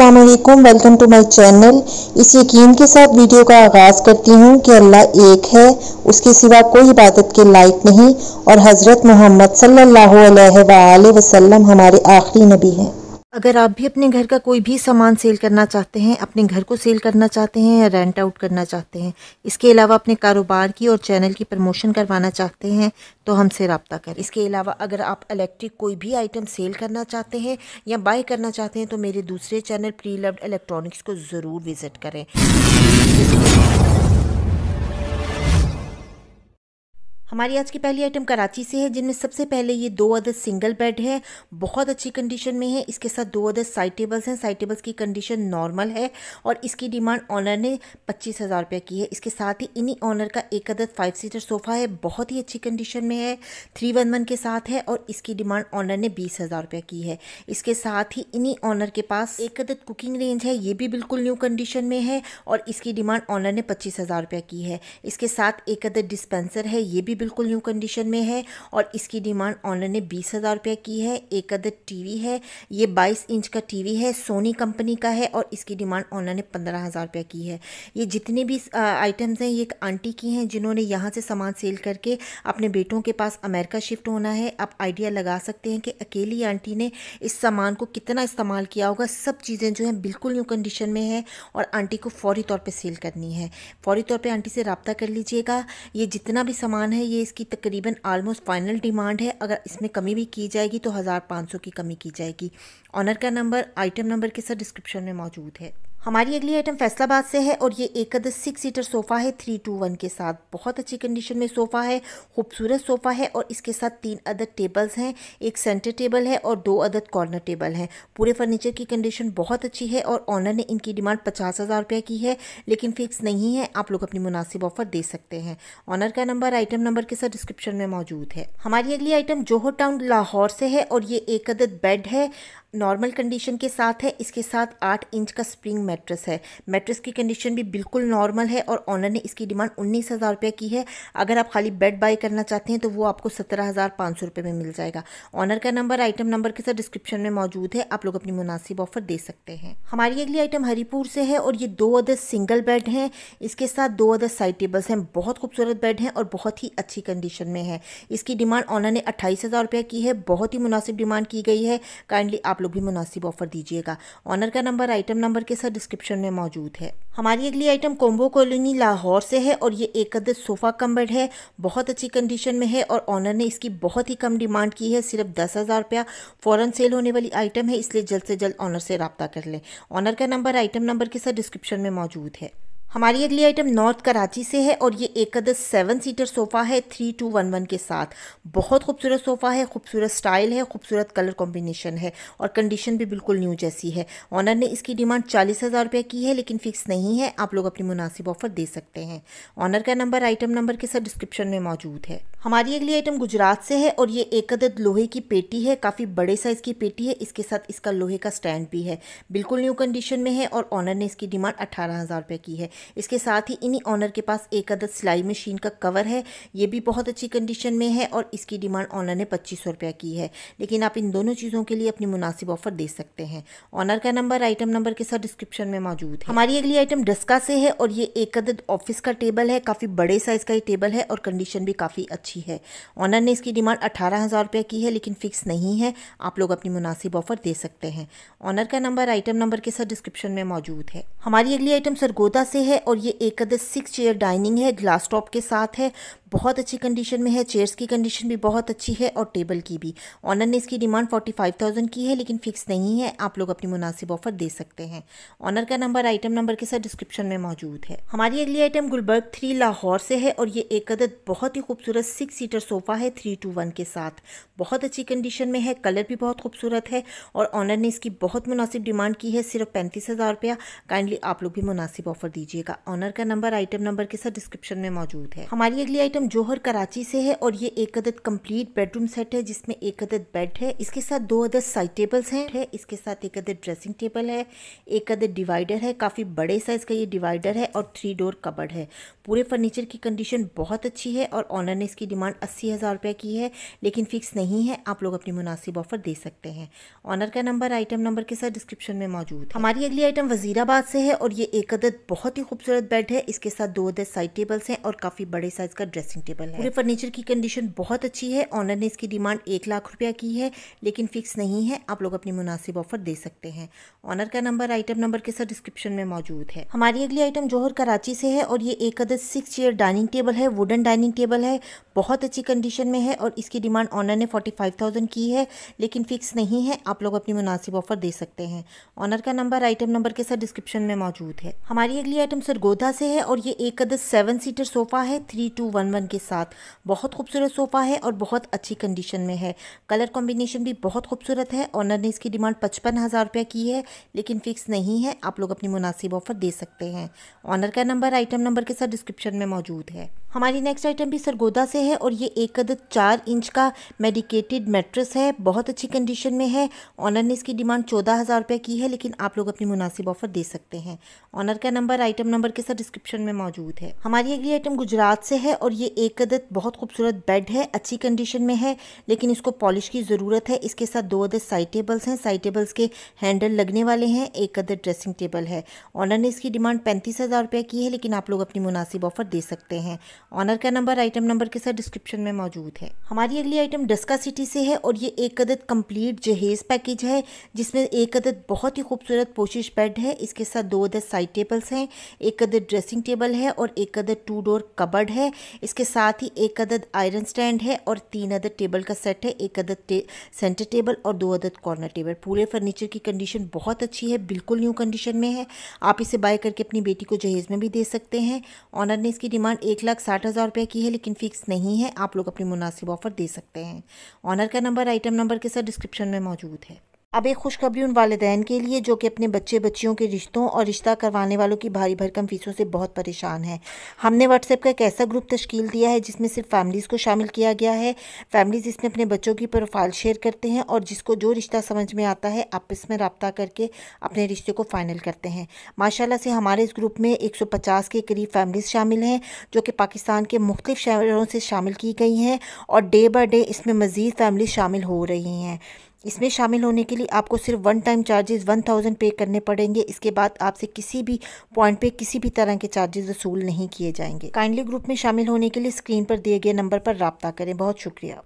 वालेकुम welcome to my channel इस यकीन के साथ वीडियो का आगाज़ करती हूँ कि अल्लाह एक है उसके सिवा कोई इबादत के लायक नहीं और हज़रत मोहम्मद सल्लल्लाहु अलैहि वसल्लम हमारे आखिरी नबी हैं अगर आप भी अपने घर का कोई भी सामान सेल करना चाहते हैं अपने घर को सेल करना चाहते हैं या रेंट आउट करना चाहते हैं इसके अलावा अपने कारोबार की और चैनल की प्रमोशन करवाना चाहते हैं तो हमसे रबता करें इसके अलावा अगर आप इलेक्ट्रिक कोई भी आइटम सेल करना चाहते हैं या बाय करना चाहते हैं तो मेरे दूसरे चैनल प्री लव्ड इलेक्ट्रॉनिक्स को ज़रूर विज़िट करें हमारी आज की पहली आइटम कराची से है जिनमें सबसे पहले ये दो अदर सिंगल बेड है बहुत अच्छी कंडीशन में है इसके साथ दो अदर साइड टेबल्स हैं साइड टेबल्स की कंडीशन नॉर्मल है और इसकी डिमांड ऑनर ने पच्चीस हज़ार रुपये की है इसके साथ ही इन्हीं ऑनर का एक अदर फाइव सीटर सोफ़ा है बहुत ही अच्छी कंडीशन में है थ्री वन वन के साथ है और इसकी डिमांड ऑनर ने बीस हज़ार रुपये की है इसके साथ ही इन्हीं ऑनर के पास एक अदर कुकिंग रेंज है ये भी बिल्कुल न्यू कंडीशन में है और इसकी डिमांड ऑनर ने पच्चीस हज़ार रुपये की है इसके साथ एक अदर डिस्पेंसर है ये भी बिल्कुल न्यू कंडीशन में है और इसकी डिमांड ऑनलाइन ने बीस हज़ार रुपये की है एक अदर टीवी है ये बाईस इंच का टीवी है सोनी कंपनी का है और इसकी डिमांड ऑनलाइन ने पंद्रह हज़ार रुपये की है ये जितने भी आइटम्स हैं ये एक आंटी की हैं जिन्होंने यहाँ से सामान सेल करके अपने बेटों के पास अमेरिका शिफ्ट होना है आप आइडिया लगा सकते हैं कि अकेली आंटी ने इस सामान को कितना इस्तेमाल किया होगा सब चीज़ें जो हैं बिल्कुल न्यू कंडीशन में है और आंटी को फौरी तौर पर सेल करनी है फौरी तौर पर आंटी से रबता कर लीजिएगा ये जितना भी सामान है ये इसकी तकरीबन आलमोस्ट फाइनल डिमांड है अगर इसमें कमी भी की जाएगी तो हज़ार पाँच सौ की कमी की जाएगी ऑनर का नंबर आइटम नंबर के साथ डिस्क्रिप्शन में मौजूद है हमारी अगली आइटम फैसलाबाद से है और ये एक अदर सिक्स सीटर सोफ़ा है थ्री टू वन के साथ बहुत अच्छी कंडीशन में सोफ़ा है खूबसूरत सोफ़ा है और इसके साथ तीन अदद टेबल्स हैं एक सेंटर टेबल है और दो अदद कॉर्नर टेबल हैं पूरे फर्नीचर की कंडीशन बहुत अच्छी है और ऑनर ने इनकी डिमांड पचास हज़ार रुपये की है लेकिन फिक्स नहीं है आप लोग अपनी मुनासिब ऑफर दे सकते हैं ऑनर का नंबर आइटम नंबर के साथ डिस्क्रिप्शन में मौजूद है हमारी अगली आइटम जोहर टाउन लाहौर से है और ये एक अदद बेड है नॉर्मल कंडीशन के साथ है इसके साथ आठ इंच का स्प्रिंग मेट मैट्रेस है मैट्रेस की कंडीशन भी बिल्कुल नॉर्मल है और ऑनर ने इसकी डिमांड उन्नीस हज़ार रुपये की है अगर आप खाली बेड बाई करना चाहते हैं तो वो आपको सत्रह हज़ार पाँच सौ रुपये में मिल जाएगा ऑनर का नंबर आइटम नंबर के साथ डिस्क्रिप्शन में मौजूद है आप लोग अपनी मुनासिब ऑफर दे सकते हैं हमारी अगली आइटम हरीपुर से है और ये दो अदर सिंगल बेड हैं इसके साथ दो अदर साइड टेबल्स हैं बहुत खूबसूरत बेड हैं और बहुत ही अच्छी कंडीशन में है इसकी डिमांड ऑनर ने अट्ठाईस हज़ार रुपये की है बहुत ही मुनासिब डिमांड की गई है काइंडली आप लोग भी मुनासिब ऑफर दीजिएगा ऑनर का नंबर आइटम नंबर के साथ डिस्क्रिप्शन में मौजूद है हमारी अगली आइटम कोम्बो कॉलोनी लाहौर से है और ये एक अदद सोफ़ा कम बेड है बहुत अच्छी कंडीशन में है और ऑनर ने इसकी बहुत ही कम डिमांड की है सिर्फ दस हज़ार रुपया फ़ौरन सेल होने वाली आइटम है इसलिए जल्द से जल्द ऑनर से रबता कर लें ऑनर का नंबर आइटम नंबर के साथ डिस्क्रिप्शन में मौजूद है हमारी अगली आइटम नॉर्थ कराची से है और ये एकदस सेवन सीटर सोफ़ा है थ्री टू वन वन के साथ बहुत खूबसूरत सोफ़ा है खूबसूरत स्टाइल है खूबसूरत कलर कॉम्बिनेशन है और कंडीशन भी बिल्कुल न्यू जैसी है ऑनर ने इसकी डिमांड चालीस हज़ार रुपये की है लेकिन फ़िक्स नहीं है आप लोग अपनी मुनासिब ऑफ़र दे सकते हैं ऑनर का नंबर आइटम नंबर के साथ डिस्क्रिप्शन में मौजूद है हमारी अगली आइटम गुजरात से है और ये एक अदद लोहे की पेटी है काफ़ी बड़े साइज़ की पेटी है इसके साथ इसका लोहे का स्टैंड भी है बिल्कुल न्यू कंडीशन में है और ऑनर ने इसकी डिमांड अठारह हज़ार रुपये की है इसके साथ ही इन्हीं ऑनर के पास एक अदद सिलाई मशीन का कवर है ये भी बहुत अच्छी कंडीशन में है और इसकी डिमांड ऑनर ने पच्चीस सौ रुपया की है लेकिन आप इन दोनों चीज़ों के लिए अपनी मुनासिब ऑफर दे सकते हैं ऑनर का नंबर आइटम नंबर के साथ डिस्क्रिप्शन में मौजूद है हमारी अगली आइटम डस्का से है और ये एक अदद ऑफिस का टेबल है काफ़ी बड़े साइज़ का ये टेबल है और कंडीशन भी काफ़ी अच्छी अच्छी है ऑनर ने इसकी डिमांड अठारह हज़ार रुपये की है लेकिन फ़िक्स नहीं है आप लोग अपनी मुनासिब ऑफ़र दे सकते हैं ऑनर का नंबर आइटम नंबर के साथ डिस्क्रिप्शन में मौजूद है हमारी अगली आइटम सरगोदा से है और ये एक सिक्स चेयर डाइनिंग है ग्लास टॉप के साथ है बहुत अच्छी कंडीशन में है चेयर्स की कंडीशन भी बहुत अच्छी है और टेबल की भी ऑनर ने इसकी डिमांड फोर्टी फाइव थाउजेंड की है लेकिन फ़िक्स नहीं है आप लोग अपनी मुनासिब ऑफर दे सकते हैं ऑनर का नंबर आइटम नंबर के साथ डिस्क्रिप्शन में मौजूद है हमारी अगली आइटम गुलबर्ग थ्री लाहौर से है और ये एक अदद बहुत ही खूबसूरत सिक्स सीटर सोफ़ा है थ्री टू वन के साथ बहुत अच्छी कंडीशन में है कलर भी बहुत खूबसूरत है और ऑनर ने इसकी बहुत मुनासिब डिमांड की है सिर्फ पैंतीस हज़ार रुपया काइंडली आप लोग भी मुनासिब ऑफर दीजिएगा ऑनर का नंबर आइटम नंबर के साथ डिस्क्रिप्शन में मौजूद है हमारी अगली आइटम आइटम जोहर कराची से है और ये एक अदद कंप्लीट बेडरूम सेट है जिसमें एक अदद बेड है इसके साथ दो अदद साइड टेबल्स हैं है इसके साथ एक अदद ड्रेसिंग टेबल है एक अदद डिवाइडर है काफ़ी बड़े साइज़ का ये डिवाइडर है और थ्री डोर कबर्ड है पूरे फर्नीचर की कंडीशन बहुत अच्छी है और ऑनर ने इसकी डिमांड अस्सी हज़ार रुपए की है लेकिन फ़िक्स नहीं है आप लोग अपनी मुनासिब ऑफ़र दे सकते हैं ऑनर का नंबर आइटम नंबर के साथ डिस्क्रिप्शन में मौजूद हमारी अगली आइटम वजीराबाद से है और ये एक अदद बहुत ही खूबसूरत बेड है इसके साथ दो अदद साइड टेबल्स हैं और काफ़ी बड़े साइज़ का ड्रेस ड्रेसिंग टेबल है पूरे फर्नीचर की कंडीशन बहुत अच्छी है ऑनर ने इसकी डिमांड एक लाख रुपया की है लेकिन फिक्स नहीं है आप लोग अपनी मुनासिब ऑफर दे सकते हैं ऑनर का नंबर आइटम नंबर के साथ डिस्क्रिप्शन में मौजूद है हमारी अगली आइटम जोहर कराची से है और ये एक other six chair dining table है वुडन डाइनिंग टेबल है बहुत अच्छी कंडीशन में है और इसकी डिमांड ऑनर ने फोर्टी फाइव थाउजेंड की है लेकिन फिक्स नहीं है आप लोग अपनी मुनासिब ऑफर दे सकते हैं ऑनर का नंबर आइटम नंबर के साथ डिस्क्रिप्शन में मौजूद है हमारी अगली आइटम सरगोधा से है और ये एक अदर सेवन सीटर सोफा है थ्री टू वन रंग के साथ बहुत खूबसूरत सोफ़ा है और बहुत अच्छी कंडीशन में है कलर कॉम्बिनेशन भी बहुत खूबसूरत है ऑनर ने इसकी डिमांड पचपन हज़ार रुपया की है लेकिन फ़िक्स नहीं है आप लोग अपनी मुनासिब ऑफ़र दे सकते हैं ऑनर का नंबर आइटम नंबर के साथ डिस्क्रिप्शन में मौजूद है हमारी नेक्स्ट आइटम भी सरगोदा से है और ये एक अदद चार इंच का मेडिकेटेड मेट्रस है बहुत अच्छी कंडीशन में है ऑनर ने इसकी डिमांड चौदह हज़ार रुपये की है लेकिन आप लोग अपनी मुनासिब ऑफर दे सकते हैं ऑनर का नंबर आइटम नंबर के साथ डिस्क्रिप्शन में मौजूद है हमारी अगली आइटम गुजरात से है और ये एक अदद बहुत खूबसूरत बेड है अच्छी कंडीशन में है लेकिन इसको पॉलिश की ज़रूरत है इसके साथ दो अदद साइड टेबल्स हैं साइड टेबल्स के हैंडल लगने वाले हैं एक अदद ड्रेसिंग टेबल है ऑनर ने इसकी डिमांड पैंतीस हज़ार रुपये की है लेकिन आप लोग अपनी मुनासिब ऑफर दे सकते हैं ऑनर का नंबर आइटम नंबर के साथ डिस्क्रिप्शन में मौजूद है हमारी अगली आइटम डस्का सिटी से है और ये एक अदद कंप्लीट जहेज़ पैकेज है जिसमें एक अदद बहुत ही खूबसूरत पोशिश बेड है इसके साथ दो अदद साइड टेबल्स हैं एक अदद ड्रेसिंग टेबल है और एक अदद टू डोर कबर्ड है इसके साथ ही एक अदद आयरन स्टैंड है और तीन अदद टेबल का सेट है एक अदद टे, सेंटर टेबल और दो अदद कॉर्नर टेबल पूरे फर्नीचर की कंडीशन बहुत अच्छी है बिल्कुल न्यू कंडीशन में है आप इसे बाय करके अपनी बेटी को जहेज़ में भी दे सकते हैं ऑनर ने इसकी डिमांड एक लाख साठ साठ हज़ार रुपये की है लेकिन फ़िक्स नहीं है आप लोग अपनी मुनासिब ऑफ़र दे सकते हैं ऑनर का नंबर आइटम नंबर के साथ डिस्क्रिप्शन में मौजूद है अब एक खुशखबरी उन वालदेन के लिए जो कि अपने बच्चे बच्चियों के रिश्तों और रिश्ता करवाने वालों की भारी भरकम फीसों से बहुत परेशान है हमने व्हाट्सएप का एक ऐसा ग्रुप तश्कील दिया है जिसमें सिर्फ फैमिलीज़ को शामिल किया गया है फैमिलीज़ इसमें अपने बच्चों की प्रोफाइल शेयर करते हैं और जिसको जो रिश्ता समझ में आता है आप इसमें रबता करके अपने रिश्ते को फ़ाइनल करते हैं माशाला से हमारे इस ग्रुप में एक के करीब फैमिलीज़ शामिल हैं जो कि पाकिस्तान के मुख्तफ शहरों से शामिल की गई हैं और डे बाई डे इसमें मज़ीद फैमिली शामिल हो रही हैं इसमें शामिल होने के लिए आपको सिर्फ one time charges one thousand pay करने पड़ेंगे इसके बाद आपसे किसी भी पॉइंट पे किसी भी तरह के चार्जेस वसूल नहीं किए जाएंगे काइंडली ग्रुप में शामिल होने के लिए स्क्रीन पर दिए गए नंबर पर रबता करें बहुत शुक्रिया